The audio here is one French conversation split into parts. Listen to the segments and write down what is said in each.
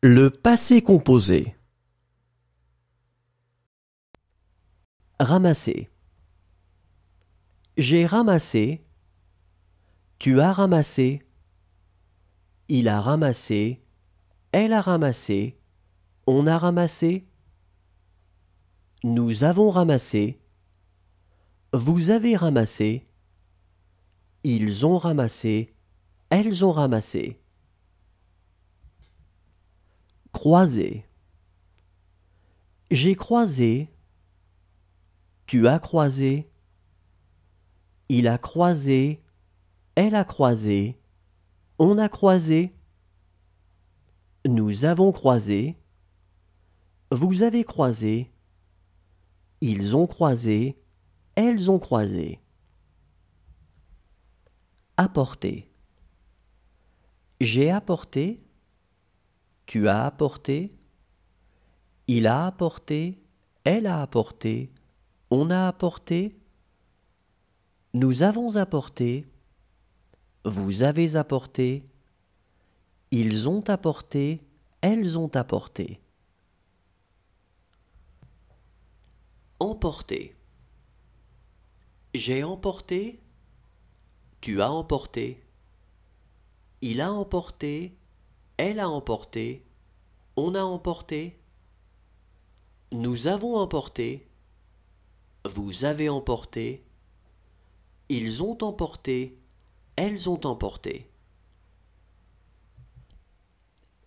Le passé composé. Ramasser. J'ai ramassé. Tu as ramassé. Il a ramassé. Elle a ramassé. On a ramassé. Nous avons ramassé. Vous avez ramassé. Ils ont ramassé. Elles ont ramassé. Croisé. J'ai croisé. Tu as croisé. Il a croisé. Elle a croisé. On a croisé. Nous avons croisé. Vous avez croisé. Ils ont croisé. Elles ont croisé. Apporter. J'ai apporté tu as apporté, il a apporté, elle a apporté, on a apporté, nous avons apporté, vous avez apporté, ils ont apporté, elles ont apporté. Emporter. J'ai emporté, tu as emporté, il a emporté, elle a emporté, on a emporté, nous avons emporté, vous avez emporté, ils ont emporté, elles ont emporté.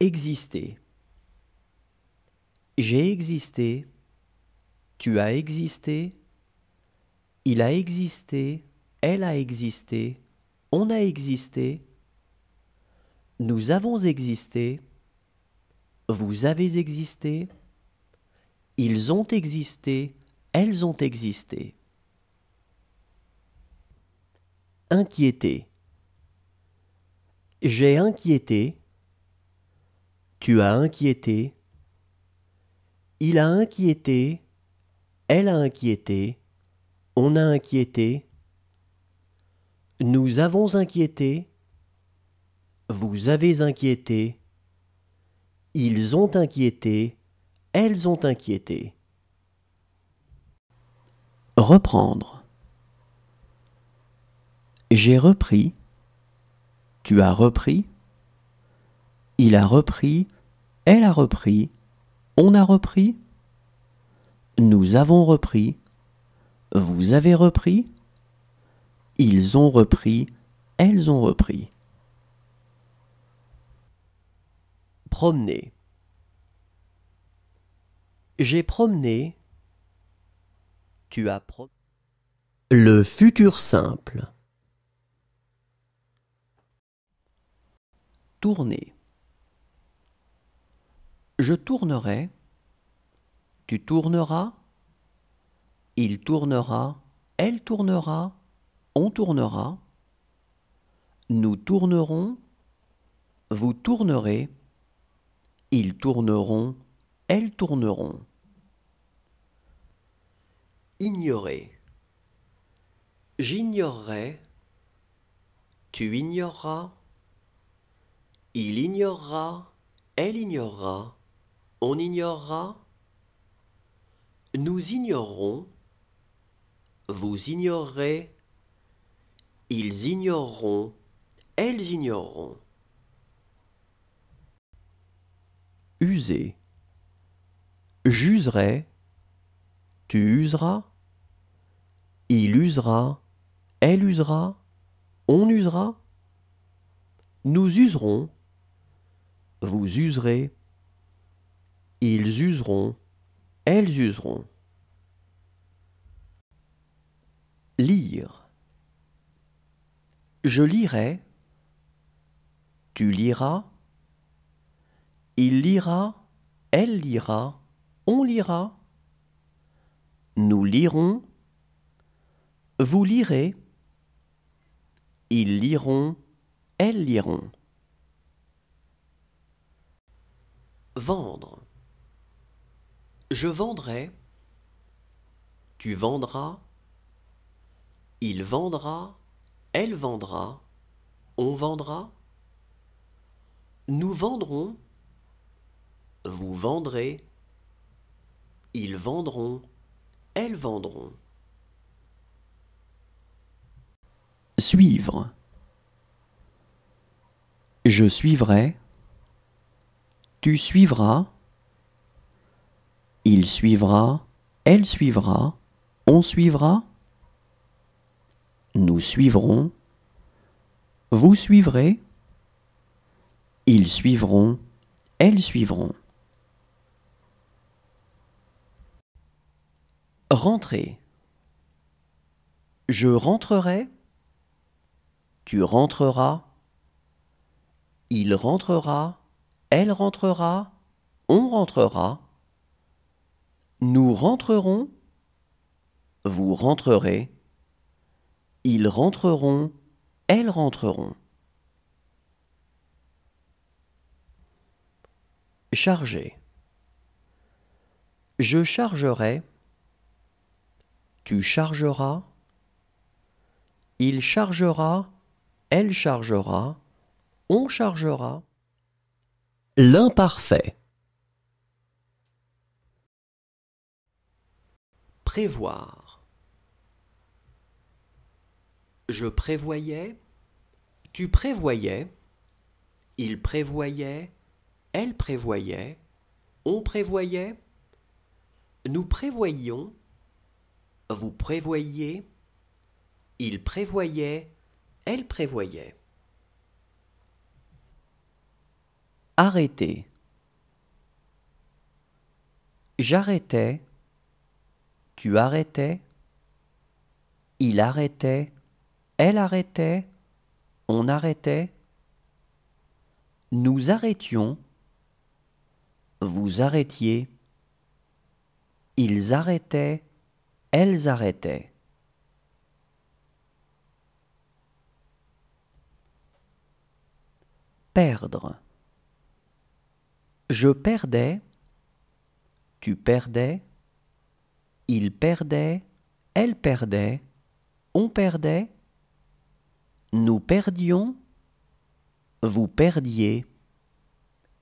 Exister. J'ai existé, tu as existé, il a existé, elle a existé, on a existé, nous avons existé, vous avez existé, ils ont existé, elles ont existé. Inquiété J'ai inquiété, tu as inquiété, il a inquiété, elle a inquiété, on a inquiété, nous avons inquiété, vous avez inquiété. Ils ont inquiété. Elles ont inquiété. Reprendre. J'ai repris. Tu as repris. Il a repris. Elle a repris. On a repris. Nous avons repris. Vous avez repris. Ils ont repris. Elles ont repris. Promener. J'ai promené. Tu as promené. Le futur simple. Tourner. Je tournerai. Tu tourneras. Il tournera. Elle tournera. On tournera. Nous tournerons. Vous tournerez. Ils tourneront, elles tourneront. Ignorer. J'ignorerai, tu ignoreras, il ignorera, elle ignorera, on ignorera, nous ignorerons. vous ignorerez. ils ignoreront, elles ignoreront. user. J'userai, tu useras, il usera, elle usera, on usera. Nous userons, vous userez, ils useront, elles useront. Lire. Je lirai, tu liras, il lira, elle lira, on lira. Nous lirons, vous lirez. Ils liront, elles liront. Vendre. Je vendrai. Tu vendras. Il vendra. Elle vendra. On vendra. Nous vendrons. Vous vendrez. Ils vendront. Elles vendront. Suivre. Je suivrai. Tu suivras. Il suivra. Elle suivra. On suivra. Nous suivrons. Vous suivrez. Ils suivront. Elles suivront. Rentrer. Je rentrerai. Tu rentreras. Il rentrera. Elle rentrera. On rentrera. Nous rentrerons. Vous rentrerez. Ils rentreront. Elles rentreront. Charger. Je chargerai. Tu chargeras. Il chargera. Elle chargera. On chargera. L'imparfait. Prévoir. Je prévoyais. Tu prévoyais. Il prévoyait. Elle prévoyait. On prévoyait. Nous prévoyions. Vous prévoyez Il prévoyait. Elle prévoyait. Arrêtez. J'arrêtais. Tu arrêtais. Il arrêtait. Elle arrêtait. On arrêtait. Nous arrêtions. Vous arrêtiez. Ils arrêtaient. Elles arrêtaient. Perdre. Je perdais. Tu perdais. Il perdait. Elle perdait. On perdait. Nous perdions. Vous perdiez.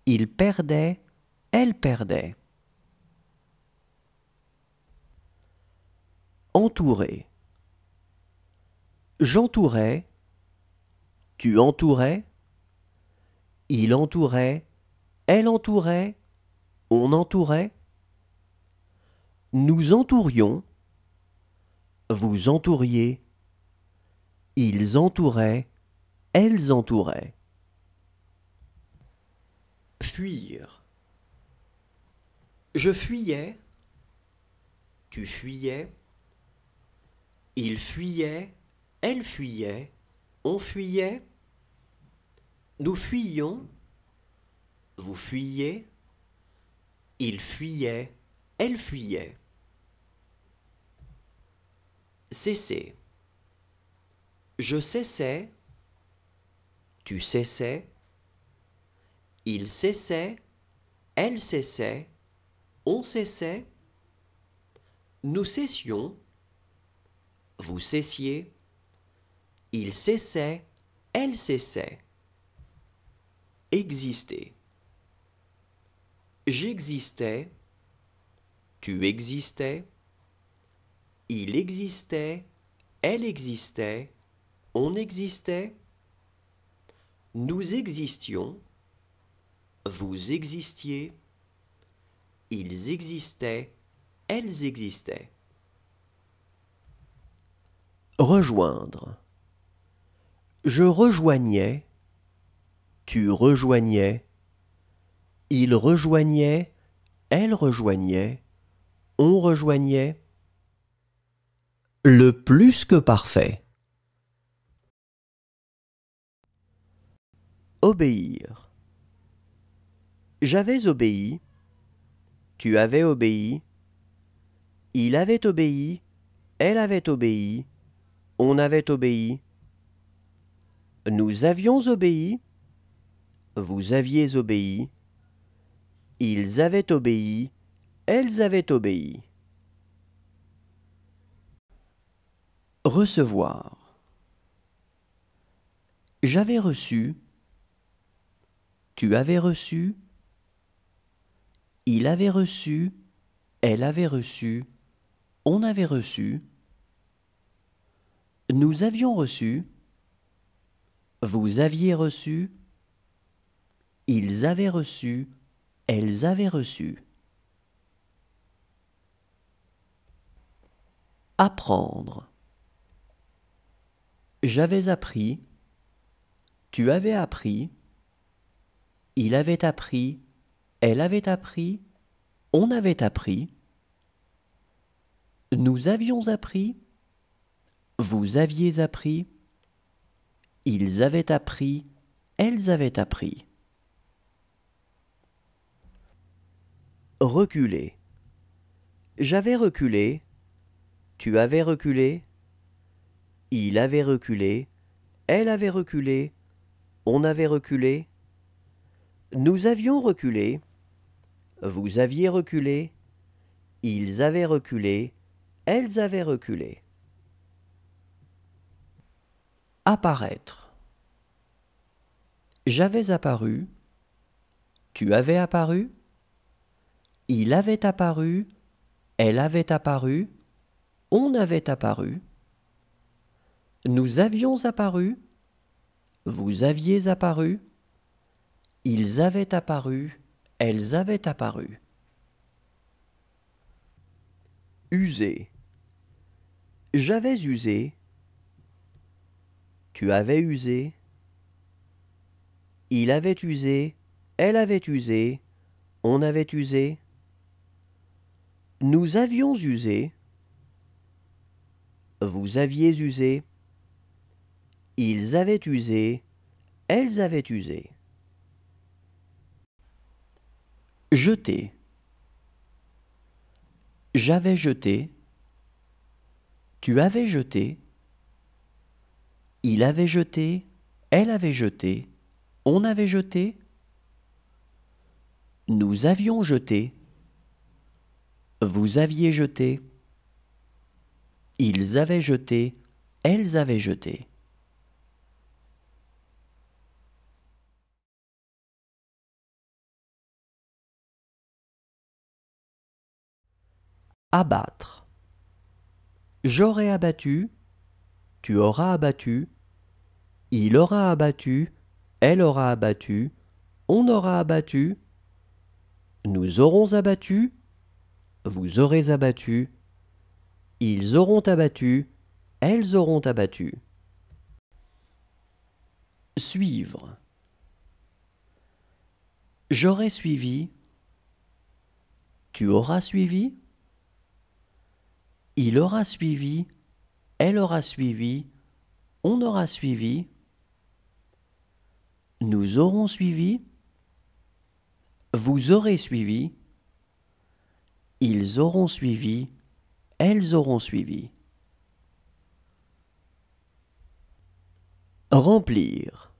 Il perdait. Elle perdait. Entourer. J'entourais. Tu entourais. Il entourait. Elle entourait. On entourait. Nous entourions. Vous entouriez. Ils entouraient. Elles entouraient. Fuir. Je fuyais. Tu fuyais. Il fuyait, elle fuyait, on fuyait, nous fuyions, vous fuyiez, il fuyait, elle fuyait. Cessez. Je cessais, tu cessais, il cessait, elle cessait, on cessait, nous cessions, vous cessiez, il cessait, elle cessait. Exister. J'existais, tu existais, il existait, elle existait, on existait, nous existions, vous existiez, ils existaient, elles existaient. Rejoindre. Je rejoignais, tu rejoignais, il rejoignait, elle rejoignait, on rejoignait. Le plus que parfait. Obéir. J'avais obéi, tu avais obéi, il avait obéi, elle avait obéi, on avait obéi. Nous avions obéi. Vous aviez obéi. Ils avaient obéi. Elles avaient obéi. Recevoir. J'avais reçu. Tu avais reçu. Il avait reçu. Elle avait reçu. On avait reçu. Nous avions reçu, vous aviez reçu, ils avaient reçu, elles avaient reçu. Apprendre. J'avais appris, tu avais appris, il avait appris, elle avait appris, on avait appris, nous avions appris, vous aviez appris, ils avaient appris, elles avaient appris. Reculer. J'avais reculé, tu avais reculé, il avait reculé, elle avait reculé, on avait reculé, nous avions reculé, vous aviez reculé, ils avaient reculé, elles avaient reculé. Apparaître. J'avais apparu, tu avais apparu, il avait apparu, elle avait apparu, on avait apparu, nous avions apparu, vous aviez apparu, ils avaient apparu, elles avaient apparu. Usé. J'avais usé, tu avais usé. Il avait usé. Elle avait usé. On avait usé. Nous avions usé. Vous aviez usé. Ils avaient usé. Elles avaient usé. Jeter. J'avais jeté. Tu avais jeté. Il avait jeté, elle avait jeté, on avait jeté, nous avions jeté, vous aviez jeté, ils avaient jeté, elles avaient jeté. Abattre. J'aurais abattu, tu auras abattu, il aura abattu, elle aura abattu, on aura abattu, nous aurons abattu, vous aurez abattu, ils auront abattu, elles auront abattu. Suivre. J'aurai suivi, tu auras suivi, il aura suivi, elle aura suivi, on aura suivi, nous aurons suivi, vous aurez suivi, ils auront suivi, elles auront suivi. Remplir.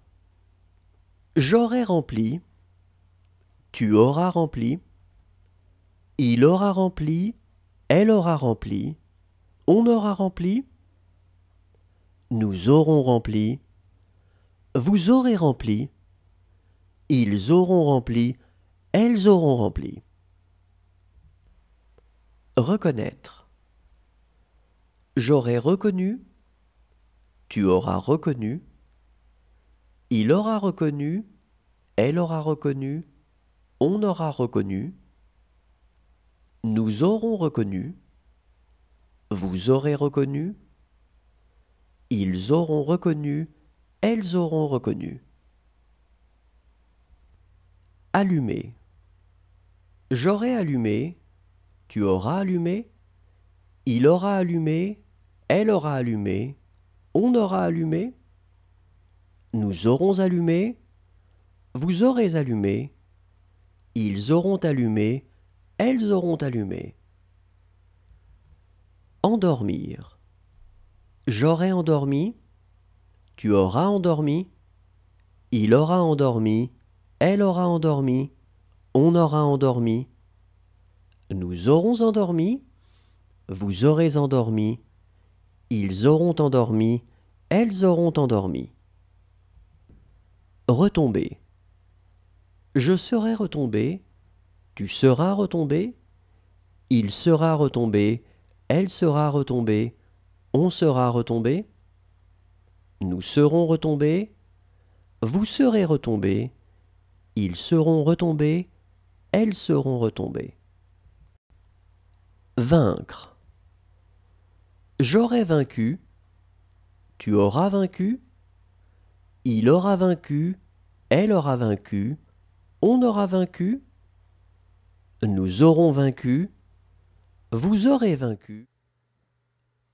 J'aurai rempli, tu auras rempli, il aura rempli, elle aura rempli, on aura rempli, nous aurons rempli. Vous aurez rempli. Ils auront rempli. Elles auront rempli. Reconnaître. J'aurai reconnu. Tu auras reconnu. Il aura reconnu. Elle aura reconnu. On aura reconnu. Nous aurons reconnu. Vous aurez reconnu. Ils auront reconnu, elles auront reconnu. Allumer. J'aurai allumé, tu auras allumé, il aura allumé, elle aura allumé, on aura allumé, nous aurons allumé, vous aurez allumé, ils auront allumé, elles auront allumé. Endormir. J'aurai endormi, tu auras endormi, il aura endormi, elle aura endormi, on aura endormi. Nous aurons endormi, vous aurez endormi, ils auront endormi, elles auront endormi. Retomber. Je serai retombé, tu seras retombé, il sera retombé, elle sera retombée, on sera retombé. Nous serons retombés. Vous serez retombés. Ils seront retombés. Elles seront retombées. Vaincre. J'aurai vaincu. Tu auras vaincu. Il aura vaincu. Elle aura vaincu. On aura vaincu. Nous aurons vaincu. Vous aurez vaincu.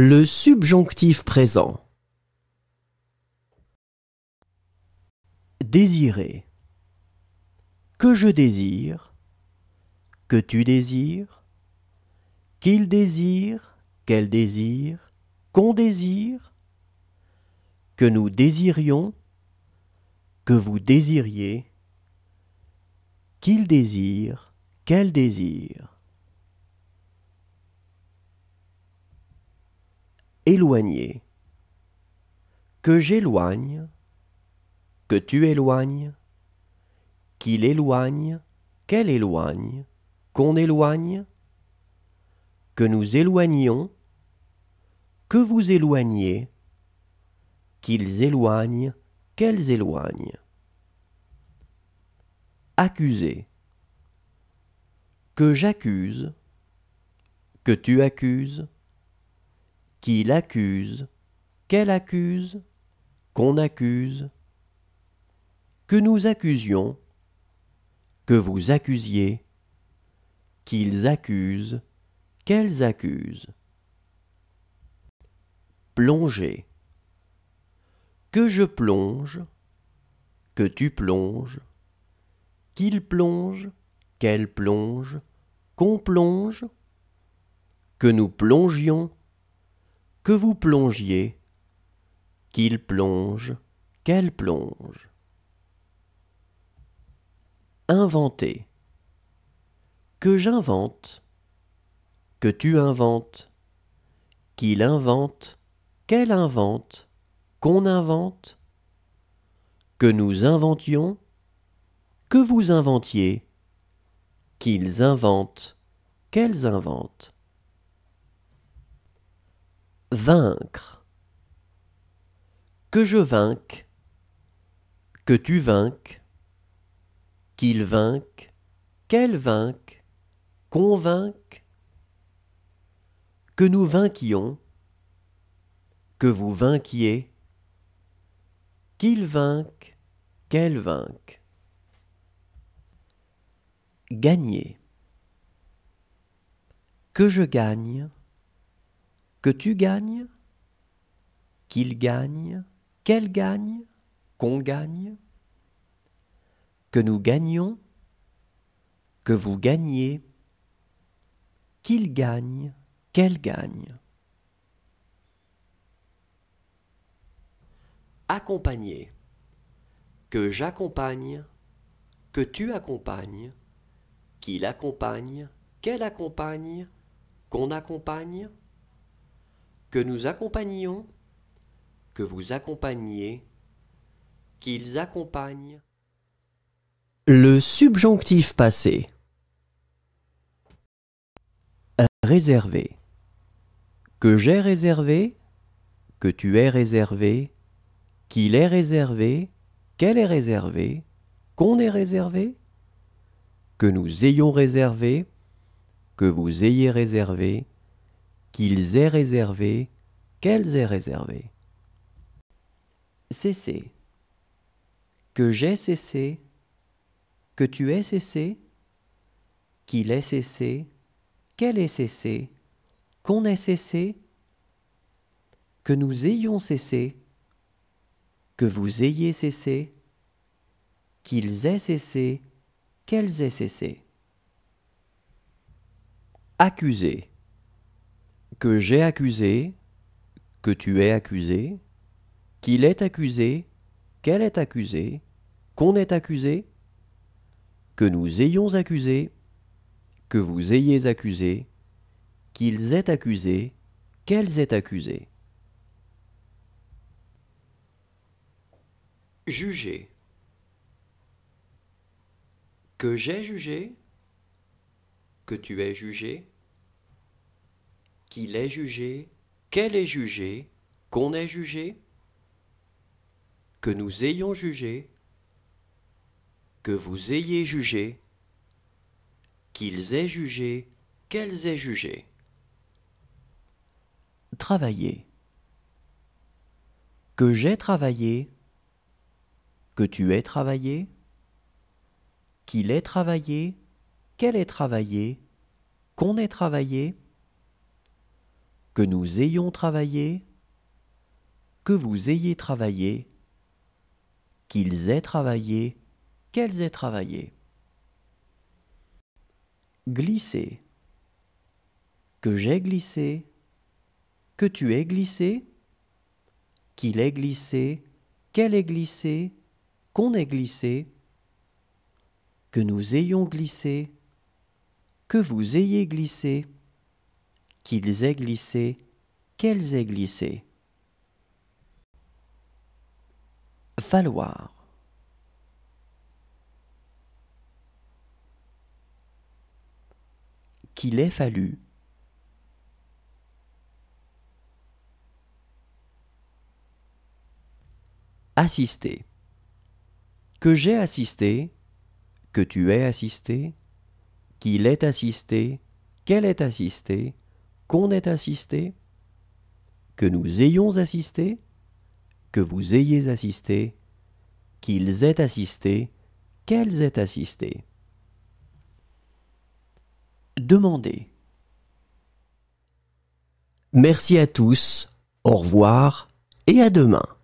Le subjonctif présent. Désirer. Que je désire, que tu désires, qu'il désire, qu'elle désire, qu'on désire, que nous désirions, que vous désiriez, qu'il désire, qu'elle désire. Éloigner, Que j'éloigne, que tu éloignes, qu'il éloigne, qu'elle éloigne, qu'on éloigne, que nous éloignions, que vous éloignez, qu'ils éloignent, qu'elles éloignent. Accuser. Que j'accuse, que tu accuses, qu'il accuse, qu'elle accuse, qu'on accuse, que nous accusions, que vous accusiez, qu'ils accusent, qu'elles accusent. Plonger. Que je plonge, que tu plonges, qu'il plonge, qu'elle plonge, qu'on plonge, que nous plongions, que vous plongiez, qu'il plonge, qu'elle plonge. Inventer. Que j'invente, que tu inventes, qu'il invente, qu'elle invente, qu'on invente, que nous inventions, que vous inventiez, qu'ils inventent, qu'elles inventent. Vaincre. Que je vainque, que tu vainques, qu'il vainque, qu'elle vainque, qu'on vainque, que nous vainquions, que vous vainquiez, qu'il vainque, qu'elle vainque. Gagner. Que je gagne, que tu gagnes, qu'il gagne, qu'elle gagne, qu'on gagne, que nous gagnons, que vous gagnez, qu'il gagne, qu'elle gagne. Accompagner. Que j'accompagne, que tu accompagnes, qu'il accompagne, qu'elle accompagne, qu'on accompagne, que nous accompagnions, que vous accompagniez, qu'ils accompagnent. Le subjonctif passé. Réservé. Que j'ai réservé, que tu es réservé, qu'il est réservé, qu'elle est réservée, qu'on est réservé, que nous ayons réservé, que vous ayez réservé, qu'ils aient réservé, qu'elles aient réservé. Cesser. Que j'ai cessé, que tu aies cessé, qu'il ait cessé, qu'elle ait cessé, qu'on ait cessé, que nous ayons cessé, que vous ayez cessé, qu'ils aient cessé, qu'elles aient cessé. Accuser que j'ai accusé, que tu es accusé, qu'il est accusé, qu'elle est accusée, qu'on est accusé, que nous ayons accusé, que vous ayez accusé, qu'ils aient accusé, qu'elles aient accusé. Juger. Que j'ai jugé, que tu es jugé, qu'il est jugé, qu'elle est jugée, qu'on est jugé, que nous ayons jugé, que vous ayez jugé, qu'ils aient jugé, qu'elles aient jugé. Travailler. Que j'ai travaillé, que tu aies travaillé, qu'il ait travaillé, qu'elle ait travaillé, qu'on ait travaillé, que nous ayons travaillé, que vous ayez travaillé, qu'ils aient travaillé, qu'elles aient travaillé. Glisser, que j'ai glissé, que tu aies glissé, qu'il ait glissé, qu'elle ait glissé, qu'on ait glissé, que nous ayons glissé, que vous ayez glissé qu'ils aient glissé, qu'elles aient glissé. Falloir. Qu'il ait fallu. Assister. Que j'ai assisté, que tu aies assisté, qu'il ait assisté, qu'elle ait assisté, qu'on ait assisté, que nous ayons assisté, que vous ayez assisté, qu'ils aient assisté, qu'elles aient assisté. Demandez. Merci à tous, au revoir et à demain.